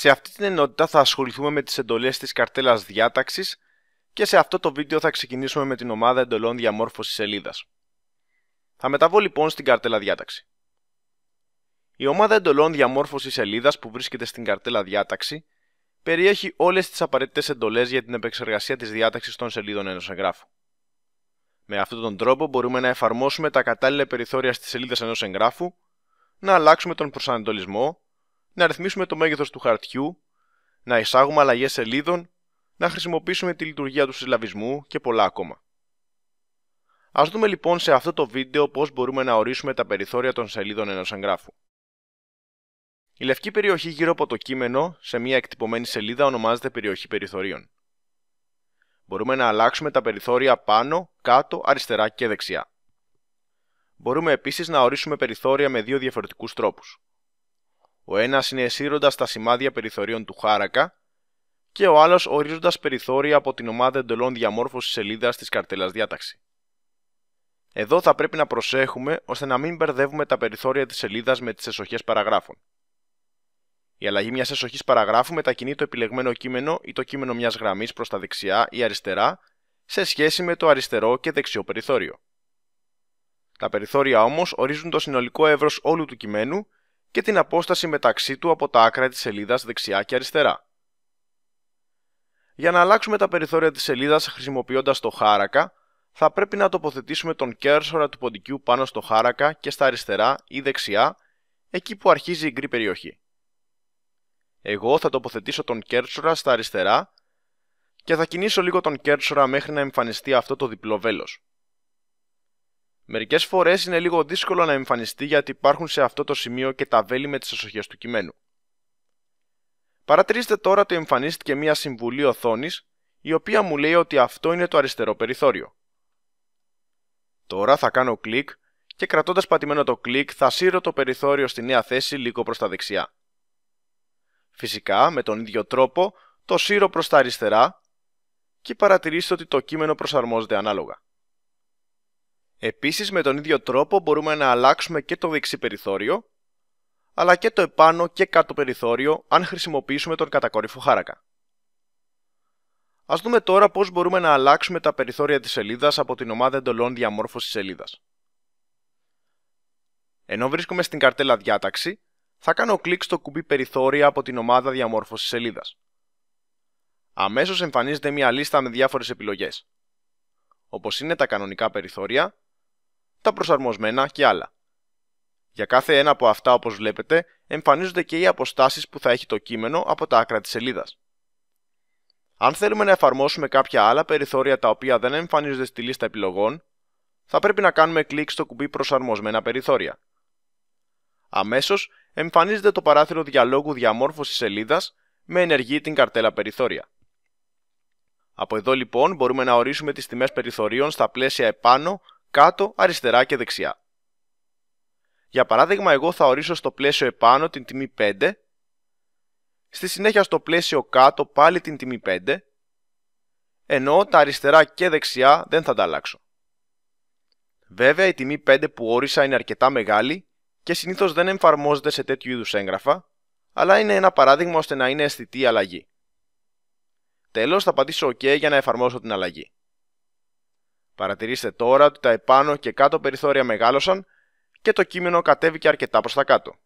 Σε αυτή την ενότητα θα ασχοληθούμε με τις εντολές της καρτέλας διάταξης και σε αυτό το βίντεο θα ξεκινήσουμε με την ομάδα εντολών διαμόρφωσης σελίδας. Θα μεταβώ λοιπόν στην καρτέλα διάταξη. Η ομάδα εντολών διαμόρφωσης σελίδας που βρίσκεται στην καρτέλα διάταξη περιέχει όλες τις απαραίτητες εντολές για την επεξεργασία της διάταξης των σελίδων ενός εγγράφου. Με αυτόν τον τρόπο μπορούμε να εφαρμόσουμε τα κατάλληλα περιθώρια στις σελίδες ενός εγγράφου, να αλλάξουμε τον προσανατολισμό, να ρυθμίσουμε το μέγεθος του χαρτιού, να εισάγουμε αλλαγές σελίδων, να χρησιμοποιήσουμε τη λειτουργία του συλλαβισμού και πολλά ακόμα. Ας δούμε λοιπόν σε αυτό το βίντεο πώς μπορούμε να ορίσουμε τα περιθώρια των σελίδων ενός εγγράφου. Η λευκή περιοχή γύρω από το κείμενο σε μια εκτυπωμένη σελίδα ονομάζεται περιοχή περιθωρίων. Μπορούμε να αλλάξουμε τα περιθώρια πάνω, κάτω, αριστερά και δεξιά. Μπορούμε επίσης να ορίσουμε περιθώρια με δύο διαφορετικούς τρόπους. Ο ένας είναι εσύροντας τα σημάδια περιθωρίων του χάρακα και ο άλλος ορίζοντας περιθώρια από την ομάδα εντολών διαμόρφωσης σελίδας της καρτέλας διάταξη. Εδώ θα πρέπει να προσέχουμε ώστε να μην μπερδεύουμε τα περιθώρια της σελίδας με τις εσοχές παραγράφων. Η αλλαγή μιας εσοχής παραγράφου μετακινεί το επιλεγμένο κείμενο ή το κείμενο μιας γραμμής προς τα δεξιά ή αριστερά σε σχέση με το αριστερό και δεξιό περιθώριο. Τα περιθώρια όμως ορίζουν το συνολικό εύρος όλου του κειμένου και την απόσταση μεταξύ του από τα άκρα της σελίδας δεξιά και αριστερά. Για να αλλάξουμε τα περιθώρια της σελίδας χρησιμοποιώντας το χάρακα, θα πρέπει να τοποθετήσουμε τον κέρσορα του ποντικού πάνω στο χάρακα και στα αριστερά ή δεξιά, εκεί που αρχίζει η γκρι περιοχή. Εγώ θα τοποθετήσω τον κέρσορα στα αριστερά και θα κινήσω λίγο τον κέρσορα μέχρι να εμφανιστεί αυτό το διπλό βέλος. Μερικές φορές είναι λίγο δύσκολο να εμφανιστεί γιατί υπάρχουν σε αυτό το σημείο και τα βέλη με τις ασοχές του κειμένου. Παρατηρήστε τώρα ότι εμφανίστηκε μια συμβουλή οθόνης η οποία μου λέει ότι αυτό είναι το αριστερό περιθώριο. Τώρα θα κάνω κλικ και κρατώντας πατημένο το κλικ θα σύρω το περιθώριο στη νέα θέση λίγο προς τα δεξιά. Φυσικά, με τον ίδιο τρόπο, το σύρω προς τα αριστερά και παρατηρήστε ότι το κείμενο προσαρμόζεται ανάλογα. Επίσης με τον ίδιο τρόπο μπορούμε να αλλάξουμε και το δεξί περιθώριο, αλλά και το επάνω και κάτω περιθώριο αν χρησιμοποιήσουμε τον κατακόρυφο χάρακα. Ας δούμε τώρα πώς μπορούμε να αλλάξουμε τα περιθώρια της σελίδας από την ομάδα εντολών διαμόρφωσης σελίδας. Ενώ βρίσκομαι στην καρτέλα διάταξη, θα κάνω κλικ στο κουμπί περιθώρια από την ομάδα διαμόρφωσης σελίδας. Αμέσως εμφανίζεται μια λίστα με διάφορες επιλογές. Όπως είναι τα κανονικά περιθώρια, προσαρμοσμένα και άλλα. Για κάθε ένα από αυτά, όπως βλέπετε, εμφανίζονται και οι αποστάσεις που θα έχει το κείμενο από τα άκρα της σελίδας. Αν θέλουμε να εφαρμόσουμε κάποια άλλα περιθώρια τα οποία δεν εμφανίζονται στη λίστα επιλογών, θα πρέπει να κάνουμε κλικ στο κουμπί «Προσαρμοσμένα περιθώρια». Αμέσως εμφανίζεται το παράθυρο διαλόγου διαμόρφωσης σελίδας με ενεργή την καρτέλα περιθώρια. Από εδώ λοιπόν μπορούμε να ορίσουμε τις τιμές περιθωρίων στα πλαίσια επάνω κάτω, αριστερά και δεξιά. Για παράδειγμα, εγώ θα ορίσω στο πλαίσιο επάνω την τιμή 5, στη συνέχεια στο πλαίσιο κάτω πάλι την τιμή 5, ενώ τα αριστερά και δεξιά δεν θα τα αλλάξω. Βέβαια, η τιμή 5 που όρισα είναι αρκετά μεγάλη και συνήθως δεν εμφαρμόζεται σε τέτοιου είδους έγγραφα, αλλά είναι ένα παράδειγμα ώστε να είναι αισθητή αλλαγή. Τέλος, θα πατήσω OK για να εφαρμόσω την αλλαγή. Παρατηρήστε τώρα ότι τα επάνω και κάτω περιθώρια μεγάλωσαν και το κείμενο κατέβηκε αρκετά προς τα κάτω.